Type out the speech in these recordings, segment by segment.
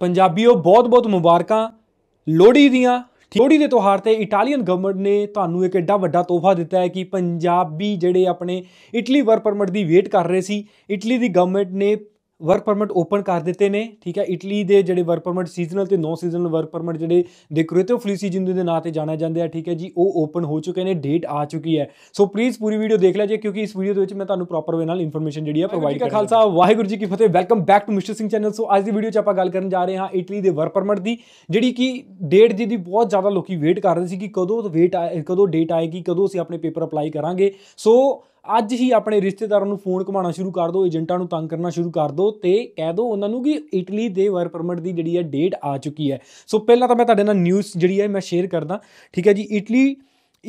ਪੰਜਾਬੀਓ ਬਹੁਤ-ਬਹੁਤ ਮੁਬਾਰਕਾਂ ਲੋਹੜੀ ਦੀਆਂ ਲੋਹੜੀ ਦੇ ਤਿਉਹਾਰ ਤੇ ਇਟਾਲੀਅਨ ਗਵਰਨਮੈਂਟ ਨੇ ਤੁਹਾਨੂੰ ਇੱਕ ਐਡਾ ਵੱਡਾ ਤੋਹਫਾ ਦਿੱਤਾ ਹੈ ਕਿ ਪੰਜਾਬੀ ਜਿਹੜੇ ਆਪਣੇ ਇਟਲੀ ਵਰ ਪਰਮਿਟ ਦੀ ਵੇਟ ਕਰ ਰਹੇ ਸੀ ਇਟਲੀ ਦੀ ਗਵਰਨਮੈਂਟ ਨੇ ਵਰਕ ਪਰਮਿਟ ਓਪਨ ਕਰ ਦਿੱਤੇ ਨੇ ਠੀਕ ਹੈ ਇਟਲੀ ਦੇ ਜਿਹੜੇ ਵਰਕ ਪਰਮਿਟ ਸੀਜ਼ਨਲ ਤੇ ਨੋ ਸੀਜ਼ਨਲ ਵਰਕ ਪਰਮਿਟ ਜਿਹੜੇ ਡੈਕੋਰੇਟਿਵ ਫਲੀਸੀ ਜਿੰਦੂ ਦੇ ਨਾਂ ਤੇ ਜਾਣੇ ਜਾਂਦੇ ਆ ਠੀਕ ਹੈ ਜੀ ਉਹ ਓਪਨ ਹੋ ਚੁੱਕੇ ਨੇ ਡੇਟ ਆ ਚੁੱਕੀ ਹੈ ਸੋ ਪਲੀਜ਼ ਪੂਰੀ ਵੀਡੀਓ ਦੇਖ ਲਿਆ ਜੇ ਕਿਉਂਕਿ ਇਸ ਵੀਡੀਓ ਦੇ ਵਿੱਚ ਮੈਂ ਤੁਹਾਨੂੰ ਪ੍ਰੋਪਰ ਵੇ ਨਾਲ ਇਨਫੋਰਮੇਸ਼ਨ ਜਿਹੜੀ ਆ ਪ੍ਰੋਵਾਈਡ ਕਰਾਂਗਾ ਖਾਲਸਾ ਵਾਹਿਗੁਰੂ ਜੀ ਕੀ ਫਤਿਹ welcome back to mister Singh channel so ਅੱਜ ਦੀ ਵੀਡੀਓ 'ਚ ਆਪਾਂ ਗੱਲ ਕਰਨ ਜਾ ਰਹੇ ਹਾਂ ਇਟਲੀ ਦੇ ਵਰਕ ਪਰਮਿਟ ਦੀ ਜਿਹੜੀ ਕਿ ਡੇਟ ਜਿਹਦੀ ਬਹੁਤ ਜ਼ਿਆਦਾ ਲੋਕੀ ਵੇਟ ਕਰ ਰਹੇ ਸੀ ਕਿ ਕਦੋਂ ਵੇਟ ਕਦੋਂ ਡੇਟ ਆਏਗੀ ਕਦੋਂ ਅਸੀਂ ਆਪਣੇ ਪੇਪਰ ਅਪਲਾਈ ਕਰਾਂਗੇ ਸੋ ਅੱਜ ਹੀ ਆਪਣੇ ਰਿਸ਼ਤੇਦਾਰਾਂ ਨੂੰ ਫੋਨ ਕਮਾਉਣਾ ਸ਼ੁਰੂ ਕਰ ਦਿਓ ਏਜੰਟਾਂ ਨੂੰ ਤੰਗ ਕਰਨਾ ਸ਼ੁਰੂ ਕਰ ਦਿਓ ਤੇ ਕਹਿ ਦਿਓ ਉਹਨਾਂ ਨੂੰ ਕਿ ਇਟਲੀ ਦੇ ਵਰ ਪਰਮਿਟ ਦੀ ਜਿਹੜੀ ਹੈ ਡੇਟ ਆ ਚੁੱਕੀ ਹੈ ਸੋ ਪਹਿਲਾਂ ਤਾਂ ਮੈਂ ਤੁਹਾਡੇ ਨਾਲ ਨਿਊਜ਼ ਜਿਹੜੀ ਹੈ ਮੈਂ ਸ਼ੇਅਰ ਕਰਦਾ ਠੀਕ ਹੈ ਜੀ Italy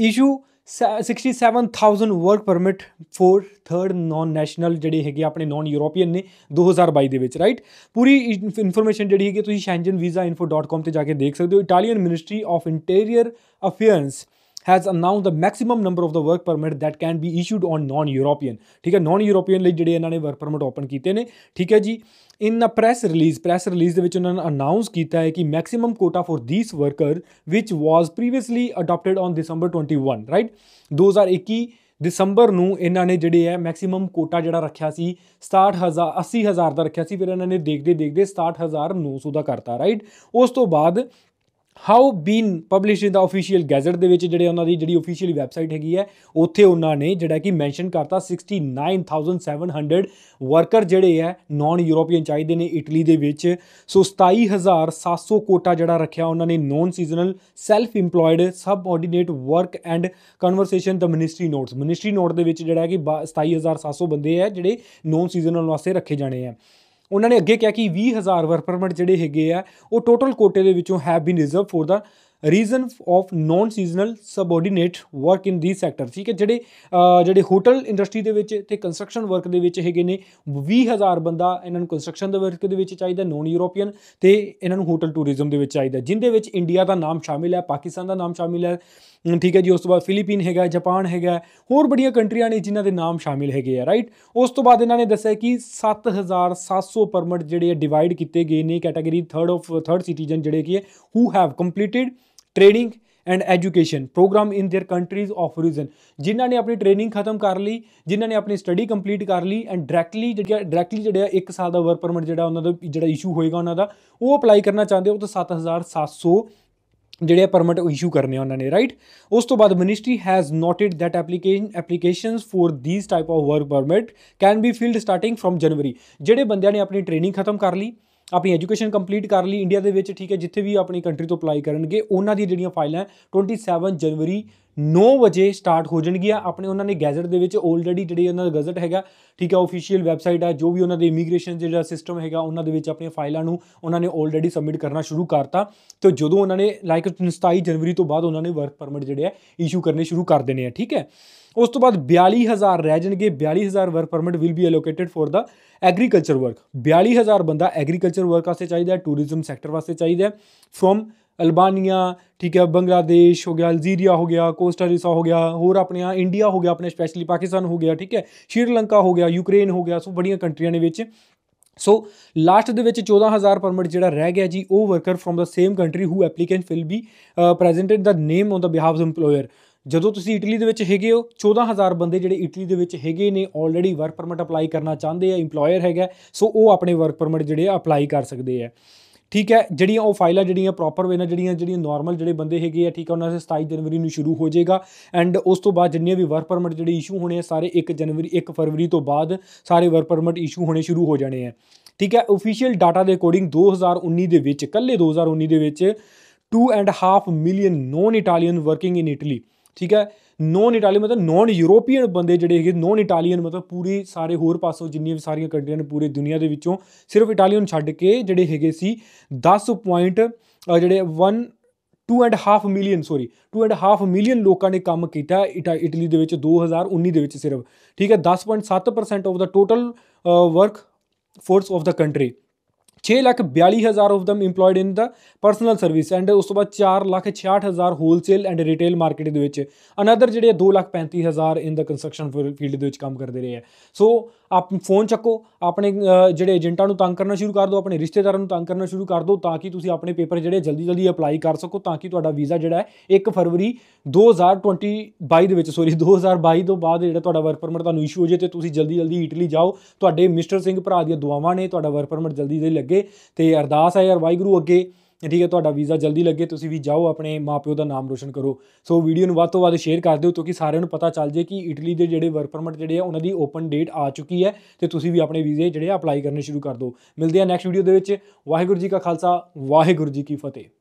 issue 67000 work permit for third non national ਜਿਹੜੇ ਹੈਗੇ ਆਪਣੇ ਨਾਨ ਯੂਰੋਪੀਅਨ ਨੇ 2022 ਦੇ ਵਿੱਚ ਰਾਈਟ ਪੂਰੀ ਇਨਫੋਰਮੇਸ਼ਨ ਜਿਹੜੀ ਹੈਗੀ ਤੁਸੀਂ ਇਨਫੋ.com ਤੇ ਜਾ ਕੇ ਦੇਖ ਸਕਦੇ ਹੋ Italian ministry of interior affairs has announced the maximum number of the work permit that can be issued on non European ਠੀਕ ਹੈ ਨਾਨ ਯੂਰੋਪੀਅਨ ਲਈ ਜਿਹੜੇ ਇਹਨਾਂ ਨੇ ਵਰਕ ਪਰਮਿਟ ਓਪਨ ਕੀਤੇ ਨੇ ਠੀਕ ਹੈ ਜੀ in a press release press release ਦੇ ਵਿੱਚ ਉਹਨਾਂ ਨੇ ਅਨਾਉਂਸ ਕੀਤਾ ਹੈ ਕਿ maximum quota for these worker which was previously adopted on ਦਸੰਬਰ 21 ਰਾਈਟ 2021 ਦਸੰਬਰ ਨੂੰ ਇਹਨਾਂ ਨੇ ਜਿਹੜੇ ਹੈ ਮੈਕਸਿਮਮ ਕੋਟਾ ਜਿਹੜਾ ਰੱਖਿਆ ਸੀ 67000 80000 ਦਾ ਰੱਖਿਆ ਸੀ ਫਿਰ ਇਹਨਾਂ ਨੇ ਦੇਖਦੇ ਦੇਖਦੇ 67900 ਦਾ ਕਰਤਾ ਰਾਈਟ ਉਸ ਤੋਂ ਬਾਅਦ have been published in the official gazette ਦੇ ਵਿੱਚ ਜਿਹੜੇ ਉਹਨਾਂ ਦੀ ਜਿਹੜੀ ਅਫੀਸ਼ੀਅਲ ਵੈਬਸਾਈਟ ਹੈਗੀ ਹੈ ਉੱਥੇ ਉਹਨਾਂ ਨੇ ਜਿਹੜਾ ਕਿ ਮੈਂਸ਼ਨ ਕਰਤਾ 69700 ਵਰਕਰ ਜਿਹੜੇ ਹੈ ਨਾਨ ਯੂਰੋਪੀਅਨ ਚਾਹੀਦੇ ਨੇ ਇਟਲੀ ਦੇ ਵਿੱਚ ਸੋ 27700 ਕੋਟਾ ਜਿਹੜਾ ਰੱਖਿਆ ਉਹਨਾਂ ਨੇ non seasonal self employed subordinate work and conversation the ministry notes ministry note ਦੇ ਵਿੱਚ ਜਿਹੜਾ ਕਿ 27700 ਬੰਦੇ ਹੈ ਜਿਹੜੇ ਨਾਨ ਸੀਜ਼ਨਲ ਵਾਸਤੇ ਰੱਖੇ ਜਾਣੇ ਆ ਉਹਨਾਂ ਨੇ ਅੱਗੇ ਕਿਹਾ ਕਿ 20000 ਵਰਕ ਪਰਮਿਟ ਜਿਹੜੇ ਹੈਗੇ ਆ ਉਹ ਟੋਟਲ ਕੋਟੇ ਦੇ ਵਿੱਚੋਂ have been reserve for the reason of non seasonal subordinate work in the sector ਠੀਕ ਹੈ ਜਿਹੜੇ ਜਿਹੜੇ ਹੋਟਲ ਇੰਡਸਟਰੀ ਦੇ ਵਿੱਚ ਤੇ ਕੰਸਟਰਕਸ਼ਨ ਵਰਕ ਦੇ ਵਿੱਚ ਹੈਗੇ ਨੇ 20000 ਬੰਦਾ ਇਹਨਾਂ ਨੂੰ ਕੰਸਟਰਕਸ਼ਨ ਦੇ ਵਰਕ ਦੇ ਵਿੱਚ ਚਾਹੀਦਾ ਨਾਨ ਯੂਰੋਪੀਅਨ ਤੇ ਇਹਨਾਂ ਨੂੰ ਹੋਟਲ ਟੂਰਿਜ਼ਮ ਦੇ ਵਿੱਚ ਚਾਹੀਦਾ ਜਿੰਦੇ ਵਿੱਚ ਇੰਡੀਆ ਦਾ ਨਾਮ ਸ਼ਾਮਿਲ ਹੈ ਪਾਕਿਸਤਾਨ ਦਾ ਨਾਮ ਸ਼ਾਮਿਲ ਹੈ ਠੀਕ ਹੈ ਜੀ ਉਸ ਤੋਂ ਬਾਅਦ ਫਿਲੀਪੀਨ ਹੈਗਾ ਜਾਪਾਨ ਹੈਗਾ ਹੋਰ ਬੜੀਆਂ ਕੰਟਰੀਆਂ ਨੇ ਜਿਨ੍ਹਾਂ ਦੇ ਨਾਮ ਸ਼ਾਮਿਲ ਹੈਗੇ ਆ ਰਾਈਟ ਉਸ ਤੋਂ ਬਾਅਦ ਇਹਨਾਂ ਨੇ ਦੱਸਿਆ ਕਿ 7700 ਪਰਮਿਟ ਜਿਹੜੇ ਡਿਵਾਈਡ ਕੀਤੇ ਗਏ ਨੇ category 3rd of 3rd citizen ਜਿਹੜੇ ਕੀ ਹੈ who have completed training and education program in their countries of origin ਜਿਨ੍ਹਾਂ ਨੇ ਆਪਣੀ ਟ੍ਰੇਨਿੰਗ ਖਤਮ ਕਰ ਲਈ ਜਿਨ੍ਹਾਂ ਨੇ ਆਪਣੀ ਸਟੱਡੀ ਕੰਪਲੀਟ ਕਰ ਲਈ ਐਂਡ ਡਾਇਰੈਕਟਲੀ ਜਿਹੜਾ ਡਾਇਰੈਕਟਲੀ ਜਿਹੜਾ 1 ਸਾਲ ਦਾ ਵਰਕ ਪਰਮਿਟ ਜਿਹੜਾ ਉਹਨਾਂ ਦਾ ਜਿਹੜਾ ਇਸ਼ੂ ਹੋਏਗਾ ਉਹਨਾਂ ਦਾ ਉਹ ਅਪਲਾਈ ਕਰਨਾ ਚਾਹੁੰਦੇ ਹੋ ਤਾਂ 7700 ਜਿਹੜੇ ਪਰਮਿਟ ਇਸ਼ੂ ਕਰਨੇ ਉਹਨਾਂ ਨੇ ਰਾਈਟ ਉਸ ਤੋਂ ਬਾਅਦ ministry has noted that application applications for these type of work permit can be filled starting from ਜਨਵਰੀ ਜਿਹੜੇ ਬੰਦਿਆਂ ਨੇ ਆਪਣੀ ਟ੍ਰੇਨਿੰਗ ਖਤਮ ਕਰ ਲਈ ਆਪਣੀ ਐਜੂਕੇਸ਼ਨ ਕੰਪਲੀਟ ਕਰ ਲਈ ਇੰਡੀਆ ਦੇ ਵਿੱਚ ਠੀਕ ਹੈ ਜਿੱਥੇ ਵੀ ਆਪਣੀ ਕੰਟਰੀ ਤੋਂ ਅਪਲਾਈ ਕਰਨਗੇ ਉਹਨਾਂ ਦੀ ਜਿਹੜੀਆਂ ਫਾਈਲਾਂ 27 ਜਨਵਰੀ 9 ਵਜੇ ਸਟਾਰਟ ਹੋ ਜਾਣਗੀਆਂ ਆਪਣੇ ਉਹਨਾਂ ਨੇ ਗੈਜ਼ਟ ਦੇ ਵਿੱਚ ਆਲਰੇਡੀ ਜਿਹੜੇ ਉਹਨਾਂ ਦਾ ਗੈਜ਼ਟ ਹੈਗਾ ਠੀਕ ਹੈ ਆਫੀਸ਼ੀਅਲ ਵੈਬਸਾਈਟ ਆ ਜੋ ਵੀ ਉਹਨਾਂ ਦੇ ਇਮੀਗ੍ਰੇਸ਼ਨ ਜਿਹੜਾ ਸਿਸਟਮ ਹੈਗਾ ਉਹਨਾਂ ਦੇ ਵਿੱਚ ਆਪਣੀਆਂ ਫਾਈਲਾਂ ਨੂੰ ਉਹਨਾਂ ਨੇ ਆਲਰੇਡੀ ਸਬਮਿਟ ਕਰਨਾ ਸ਼ੁਰੂ ਕਰਤਾ ਤੇ ਜਦੋਂ ਉਹਨਾਂ ਨੇ ਲਾਈਕ 27 ਜਨਵਰੀ ਤੋਂ ਬਾਅਦ ਉਹਨਾਂ ਨੇ ਵਰਕ ਪਰਮਿਟ ਜਿਹੜੇ ਆ ਇਸ਼ੂ ਕਰਨੇ ਸ਼ੁਰੂ ਕਰ ਦੇਣੇ ਆ ਠੀਕ ਹੈ ਉਸ ਤੋਂ ਬਾਅਦ 42000 ਰਹਿ ਜਾਣਗੇ 42000 work permit will be allocated for the agriculture work 42000 ਬੰਦਾ ਐਗਰੀਕਲਚਰ ਵਰਕ ਵਾਸਤੇ ਚਾਹੀਦਾ ਹੈ ਟੂਰਿਜ਼ਮ ਸੈਕਟਰ ਵਾਸਤੇ ਚਾਹੀਦਾ ਹੈ ਫਰਮ ਅਲਬਾਨੀਆ ਠੀਕ ਹੈ ਬੰਗਲਾਦੇਸ਼ ਹੋ ਗਿਆ ਅਲਜੀਰੀਆ ਹੋ ਗਿਆ ਕੋਸਟਾ ਰੀਕਾ ਹੋ ਗਿਆ ਹੋਰ ਆਪਣੇ ਆ ਇੰਡੀਆ ਹੋ ਗਿਆ ਆਪਣੇ ਸਪੈਸ਼ਲੀ ਪਾਕਿਸਤਾਨ ਹੋ ਗਿਆ ਠੀਕ ਹੈ ਸ਼੍ਰੀਲੰਕਾ ਹੋ ਗਿਆ ਯੂਕਰੇਨ ਹੋ ਗਿਆ ਸੋ ਬੜੀਆਂ ਕੰਟਰੀਆਂ ਨੇ ਵਿੱਚ ਸੋ ਲਾਸਟ ਦੇ ਵਿੱਚ 14000 ਪਰਮਿਟ ਜਿਹੜਾ ਰਹਿ ਗਿਆ ਜੀ ਉਹ worker from the same country who applicant will be presented the name on the behalf of employer ਜਦੋਂ ਤੁਸੀਂ ਇਟਲੀ ਦੇ ਵਿੱਚ ਹੈਗੇ ਹੋ 14000 ਬੰਦੇ ਜਿਹੜੇ ਇਟਲੀ ਦੇ ਵਿੱਚ ਹੈਗੇ ਨੇ ਆਲਰੇਡੀ ਵਰਕ ਪਰਮਿਟ ਅਪਲਾਈ ਕਰਨਾ ਚਾਹੁੰਦੇ ਆ EMPLOYER ਹੈਗਾ ਸੋ ਉਹ ਆਪਣੇ ਵਰਕ ਪਰਮਿਟ ਜਿਹੜੇ ਅਪਲਾਈ ਕਰ ਸਕਦੇ ਆ ਠੀਕ ਹੈ ਜਿਹੜੀਆਂ ਉਹ ਫਾਈਲਾਂ ਜਿਹੜੀਆਂ ਪ੍ਰੋਪਰ ਵੇ ਨਾਲ ਜਿਹੜੀਆਂ ਜਿਹੜੀਆਂ ਨਾਰਮਲ ਜਿਹੜੇ ਬੰਦੇ ਹੈਗੇ ਆ ਠੀਕ ਹੈ ਉਹਨਾਂ ਦੇ 27 ਜਨਵਰੀ ਨੂੰ ਸ਼ੁਰੂ ਹੋ ਜਾਏਗਾ ਐਂਡ ਉਸ ਤੋਂ ਬਾਅਦ ਜਿੰਨੇ ਵੀ ਵਰਕ ਪਰਮਿਟ ਜਿਹੜੇ ਇਸ਼ੂ ਹੋਣੇ ਆ ਸਾਰੇ 1 ਜਨਵਰੀ 1 ਫਰਵਰੀ ਤੋਂ ਬਾਅਦ ਸਾਰੇ ਵਰਕ ਪਰਮਿਟ ਇਸ਼ੂ ਹੋਣੇ ਸ਼ੁਰੂ ਹੋ ਜਾਣੇ ਆ ਠੀਕ ਹੈ ਅਫੀਸ਼ੀਅਲ ਡਾਟਾ ਦੇ ਅਕੋਰਡਿੰਗ 2019 ਦੇ ਵਿੱਚ ਕੱਲੇ 2019 ਦੇ ਵਿੱਚ 2 and half million non Italian working in Italy ਠੀਕ ਹੈ ਨੋਨ ਇਟਾਲੀਅਨ ਮਤਲਬ ਨੋਨ ਯੂਰੋਪੀਅਨ ਬੰਦੇ ਜਿਹੜੇ ਹੈਗੇ ਨੋਨ ਇਟਾਲੀਅਨ ਮਤਲਬ ਪੂਰੀ ਸਾਰੇ ਹੋਰ ਪਾਸੋਂ ਜਿੰਨੀਆਂ ਵੀ ਸਾਰੀਆਂ ਕੰਟਰੀਆਂ ਨੇ ਪੂਰੀ ਦੁਨੀਆ ਦੇ ਵਿੱਚੋਂ ਸਿਰਫ ਇਟਾਲੀਅਨ ਛੱਡ ਕੇ ਜਿਹੜੇ ਹੈਗੇ ਸੀ 10 ਪੁਆਇੰਟ ਜਿਹੜੇ 1 2.5 ਮਿਲੀਅਨ ਸੌਰੀ 2.5 ਮਿਲੀਅਨ ਲੋਕਾਂ ਨੇ ਕੰਮ ਕੀਤਾ ਇਟਲੀ ਦੇ ਵਿੱਚ 2019 ਦੇ ਵਿੱਚ ਸਿਰਫ ਠੀਕ ਹੈ 10.7% of the total work force of the country 6 lakh 42000 of them employed in the personal service and ਉਸ ਤੋਂ ਬਾਅਦ 4 lakh 66000 wholesale and retail market ਦੇ ਵਿੱਚ ਅਨਦਰ ਜਿਹੜੇ 2 lakh in the construction field ਦੇ ਵਿੱਚ ਕੰਮ ਕਰਦੇ ਰਹੇ ਆ ਸੋ ਆਪ ਫੋਨ ਚੱਕੋ ਆਪਣੇ ਜਿਹੜੇ ਏਜੰਟਾਂ ਨੂੰ ਤੰਗ ਕਰਨਾ ਸ਼ੁਰੂ ਕਰ ਦਿਓ ਆਪਣੇ ਰਿਸ਼ਤੇਦਾਰਾਂ ਨੂੰ ਤੰਗ ਕਰਨਾ ਸ਼ੁਰੂ ਕਰ ਦਿਓ ਤਾਂ ਕਿ ਤੁਸੀਂ ਆਪਣੇ ਪੇਪਰ ਜਿਹੜੇ ਜਲਦੀ ਜਲਦੀ ਅਪਲਾਈ ਕਰ ਸਕੋ ਤਾਂ ਕਿ ਤੁਹਾਡਾ ਵੀਜ਼ਾ ਜਿਹੜਾ ਹੈ 1 ਫਰਵਰੀ 2022 ਦੇ ਵਿੱਚ ਸੌਰੀ 2022 ਤੋਂ ਬਾਅਦ ਜਿਹੜਾ ਤੁਹਾਡਾ ਵਰਕ ਪਰਮਿਟ ਤੁਹਾਨੂੰ ਇਸ਼ੂ ਹੋ ਜੇ ਤੇ ਤੁਸੀਂ ਜਲਦੀ ਜਲਦੀ ਇਟਲੀ ਜਾਓ ਤੁਹਾਡੇ ਮਿਸਟਰ ਸਿੰਘ ਭਰਾ ਦੀਆਂ ਦੁਆਵਾਂ ਨੇ ਤੁਹਾਡਾ ਵਰਕ ਪਰਮਿਟ ਜਲਦੀ ਜਲਦੀ ਲੱਗੇ ਤੇ ਅਰਦਾਸ ਹੈ ਯਾਰ ਵਾਹਿਗੁਰੂ ਅੱਗੇ ਠੀਕ ਹੈ ਤੁਹਾਡਾ ਵੀਜ਼ਾ ਜਲਦੀ ਲੱਗੇ ਤੁਸੀਂ ਵੀ ਜਾਓ ਆਪਣੇ ਮਾਪਿਓ ਦਾ ਨਾਮ ਰੋਸ਼ਨ ਕਰੋ ਸੋ ਵੀਡੀਓ ਨੂੰ ਵੱਧ ਤੋਂ ਵੱਧ ਸ਼ੇਅਰ ਕਰ ਦਿਓ ਕਿਉਂਕਿ ਸਾਰਿਆਂ ਨੂੰ ਪਤਾ ਚੱਲ ਜੇ ਕਿ ਇਟਲੀ ਦੇ ਜਿਹੜੇ ਵਰਕ ਪਰਮਿਟ ਜਿਹੜੇ ਆ ਉਹਨਾਂ ਦੀ ਓਪਨ ਡੇਟ ਆ ਚੁੱਕੀ ਹੈ ਤੇ ਤੁਸੀਂ ਵੀ ਆਪਣੇ ਵੀਜ਼ੇ ਜਿਹੜੇ ਅਪਲਾਈ ਕਰਨੇ ਸ਼ੁਰੂ ਕਰ ਦਿਓ ਮਿਲਦੇ ਆ ਨੈਕਸਟ ਵੀਡੀਓ ਦੇ ਵਿੱਚ ਵਾਹਿਗੁਰੂ ਜੀ ਕਾ ਖਾਲਸਾ ਵਾਹਿਗੁਰੂ ਜੀ ਕੀ ਫਤਿਹ